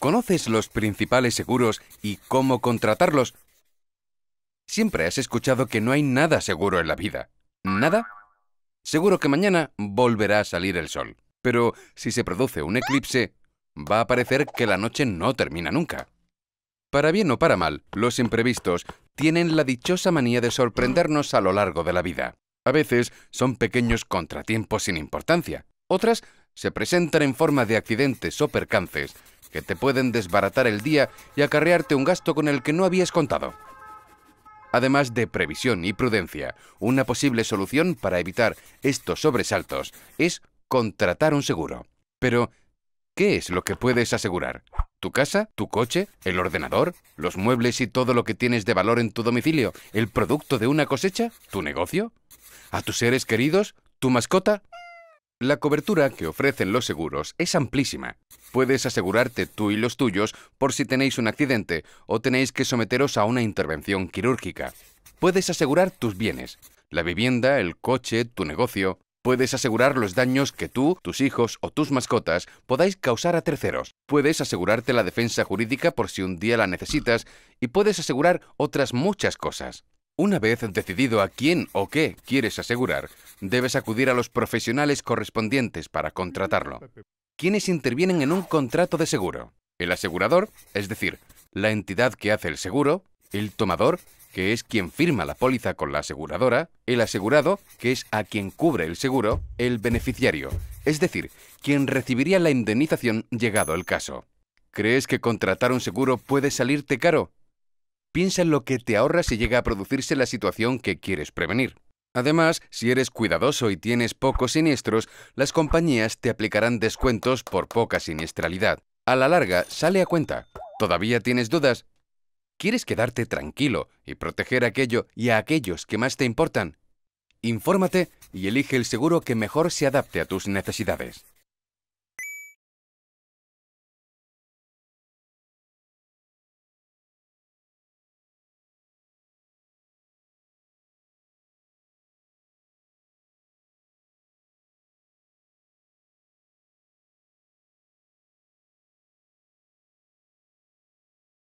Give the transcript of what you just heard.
¿Conoces los principales seguros y cómo contratarlos? Siempre has escuchado que no hay nada seguro en la vida. ¿Nada? Seguro que mañana volverá a salir el sol. Pero si se produce un eclipse, va a parecer que la noche no termina nunca. Para bien o para mal, los imprevistos tienen la dichosa manía de sorprendernos a lo largo de la vida. A veces son pequeños contratiempos sin importancia. Otras se presentan en forma de accidentes o percances que te pueden desbaratar el día y acarrearte un gasto con el que no habías contado. Además de previsión y prudencia, una posible solución para evitar estos sobresaltos es contratar un seguro. Pero, ¿qué es lo que puedes asegurar? ¿Tu casa? ¿Tu coche? ¿El ordenador? ¿Los muebles y todo lo que tienes de valor en tu domicilio? ¿El producto de una cosecha? ¿Tu negocio? ¿A tus seres queridos? ¿Tu mascota? La cobertura que ofrecen los seguros es amplísima. Puedes asegurarte tú y los tuyos por si tenéis un accidente o tenéis que someteros a una intervención quirúrgica. Puedes asegurar tus bienes, la vivienda, el coche, tu negocio. Puedes asegurar los daños que tú, tus hijos o tus mascotas podáis causar a terceros. Puedes asegurarte la defensa jurídica por si un día la necesitas y puedes asegurar otras muchas cosas. Una vez decidido a quién o qué quieres asegurar, debes acudir a los profesionales correspondientes para contratarlo, ¿Quiénes intervienen en un contrato de seguro. El asegurador, es decir, la entidad que hace el seguro, el tomador, que es quien firma la póliza con la aseguradora, el asegurado, que es a quien cubre el seguro, el beneficiario, es decir, quien recibiría la indemnización llegado el caso. ¿Crees que contratar un seguro puede salirte caro? Piensa en lo que te ahorras si llega a producirse la situación que quieres prevenir. Además, si eres cuidadoso y tienes pocos siniestros, las compañías te aplicarán descuentos por poca siniestralidad. A la larga, sale a cuenta. ¿Todavía tienes dudas? ¿Quieres quedarte tranquilo y proteger aquello y a aquellos que más te importan? Infórmate y elige el seguro que mejor se adapte a tus necesidades.